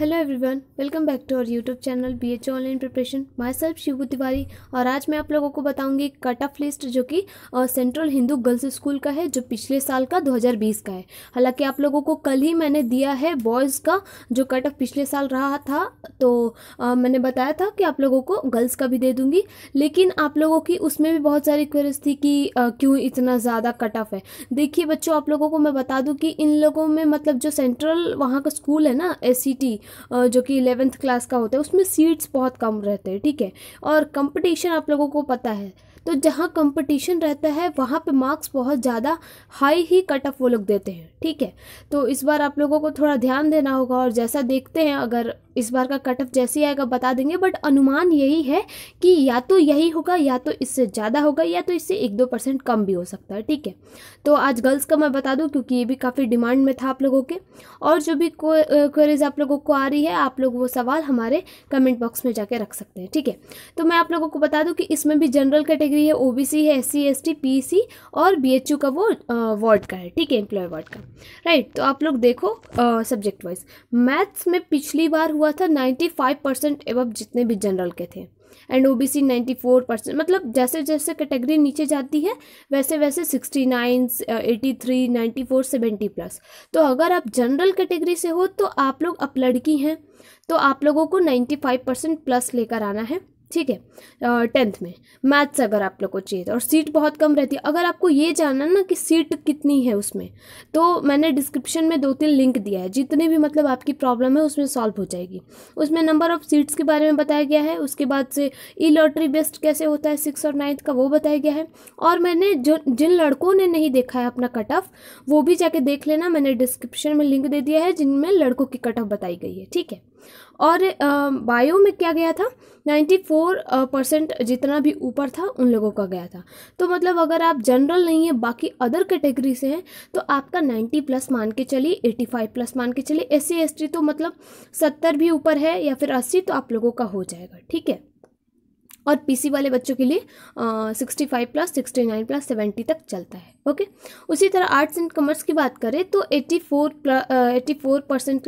hello everyone welcome back to our YouTube channel B H online preparation myself Shivu Tiwari और आज मैं आप लोगों को बताऊंगी कट ऑफ लिस्ट जो कि सेंट्रल हिंदू गर्ल्स स्कूल का है जो पिछले साल का 2020 का है हालांकि आप लोगों को कल ही मैंने दिया है बॉयज़ का जो कट ऑफ पिछले साल रहा था तो आ, मैंने बताया था कि आप लोगों को गर्ल्स का भी दे दूँगी लेकिन आप लोगों की उसमें भी बहुत सारी क्वेरीज थी कि क्यों इतना ज़्यादा कट ऑफ है देखिए बच्चों आप लोगों को मैं बता दूँ कि इन लोगों में मतलब जो सेंट्रल वहाँ का स्कूल है ना एस जो कि इलेवेंथ क्लास का होता है उसमें सीट्स बहुत कम रहते हैं ठीक है और कंपटीशन आप लोगों को पता है तो जहाँ कंपटीशन रहता है वहाँ पे मार्क्स बहुत ज़्यादा हाई ही कट ऑफ वो लोग देते हैं ठीक है तो इस बार आप लोगों को थोड़ा ध्यान देना होगा और जैसा देखते हैं अगर इस बार का कट ऑफ जैसे आएगा बता देंगे बट अनुमान यही है कि या तो यही होगा या तो इससे ज़्यादा होगा या तो इससे एक दो परसेंट कम भी हो सकता है ठीक है तो आज गर्ल्स का मैं बता दूँ क्योंकि ये भी काफ़ी डिमांड में था आप लोगों के और जो भी क्वेरीज आप लोगों को आ रही है आप लोग वो सवाल हमारे कमेंट बॉक्स में जाके रख सकते हैं ठीक है तो मैं आप लोगों को बता दूँ कि इसमें भी जनरल कैटेगरी हुई है ओबीसी है एस सी पीसी और बीएचयू का वो वार्ड का है ठीक है एम्प्लॉय वार्ड का राइट तो आप लोग देखो सब्जेक्ट वाइज मैथ्स में पिछली बार हुआ था नाइन्टी फाइव परसेंट एवब जितने भी जनरल के थे and O B C ninety four percent मतलब जैसे जैसे कैटेगरी नीचे जाती है वैसे वैसे sixty nine eighty three ninety four seventy plus तो अगर आप जनरल कैटेगरी से हो तो आप लोग अब लड़की हैं तो आप लोगों को नाइन्टी फाइव परसेंट प्लस लेकर आना है ठीक है टेंथ में मैथ्स अगर आप लोग को चाहिए था और सीट बहुत कम रहती है अगर आपको ये जानना ना कि सीट कितनी है उसमें तो मैंने डिस्क्रिप्शन में दो तीन लिंक दिया है जितने भी मतलब आपकी प्रॉब्लम है उसमें सॉल्व हो जाएगी उसमें नंबर ऑफ़ सीट्स के बारे में बताया गया है उसके बाद से ई लॉटरी बेस्ट कैसे होता है सिक्स और नाइन्थ का वो बताया गया है और मैंने जो जिन लड़कों ने नहीं देखा है अपना कट ऑफ वो भी जाके देख लेना मैंने डिस्क्रिप्शन में लिंक दे दिया है जिनमें लड़कों की कट ऑफ बताई गई है ठीक है और बायो में क्या गया था 94 परसेंट जितना भी ऊपर था उन लोगों का गया था तो मतलब अगर आप जनरल नहीं है बाकी अदर कैटेगरी से हैं तो आपका 90 प्लस मान के चलिए 85 प्लस मान के चलिए एस सी तो मतलब 70 भी ऊपर है या फिर 80 तो आप लोगों का हो जाएगा ठीक है और पीसी वाले बच्चों के लिए sixty five plus sixty nine plus seventy तक चलता है ओके उसी तरह आर्ट्स एंड कॉमर्स की बात करें तो eighty four eighty four percent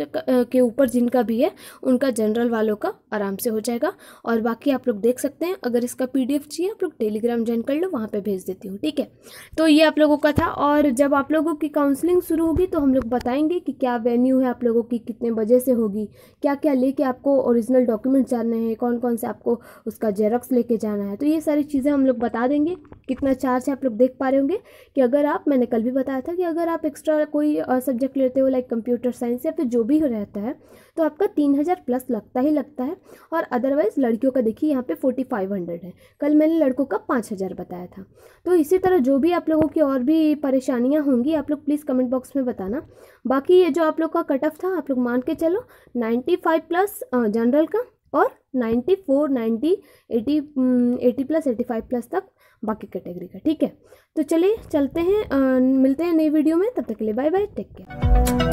के ऊपर जिनका भी है उनका जनरल वालों का आराम से हो जाएगा और बाकी आप लोग देख सकते हैं अगर इसका पी चाहिए आप लोग टेलीग्राम ज्वाइन कर लो वहाँ पर भेज देती हूँ ठीक है तो ये आप लोगों का था और जब आप लोगों की काउंसलिंग शुरू होगी तो हम लोग बताएंगे कि क्या वेन्यू है आप लोगों की कितने बजे से होगी क्या क्या लेके आपको ओरिजिनल डॉक्यूमेंट जानने हैं कौन कौन से आपको उसका जेरक्स लेके जाना है तो ये सारी चीज़ें हम लोग बता देंगे कितना चार्ज है आप लोग देख पा रहे होंगे कि अगर आप मैंने कल भी बताया था कि अगर आप एक्स्ट्रा कोई सब्जेक्ट लेते हो लाइक कंप्यूटर साइंस या फिर जो भी हो रहता है तो आपका तीन हज़ार प्लस लगता ही लगता है और अदरवाइज़ लड़कियों का देखिए यहाँ पे फोर्टी फाइव हंड्रेड है कल मैंने लड़कों का पाँच हज़ार बताया था तो इसी तरह जो भी आप लोगों की और भी परेशानियाँ होंगी आप लोग प्लीज़ कमेंट बॉक्स में बताना बाकी ये जो आप लोग का कट ऑफ था आप लोग मान के चलो नाइन्टी फाइव प्लस जनरल का और 94, 90, 80, 80 प्लस 85 प्लस तक बाकी कैटेगरी का ठीक है तो चलिए चलते हैं आ, मिलते हैं नई वीडियो में तब तक के लिए बाय बाय टेक केयर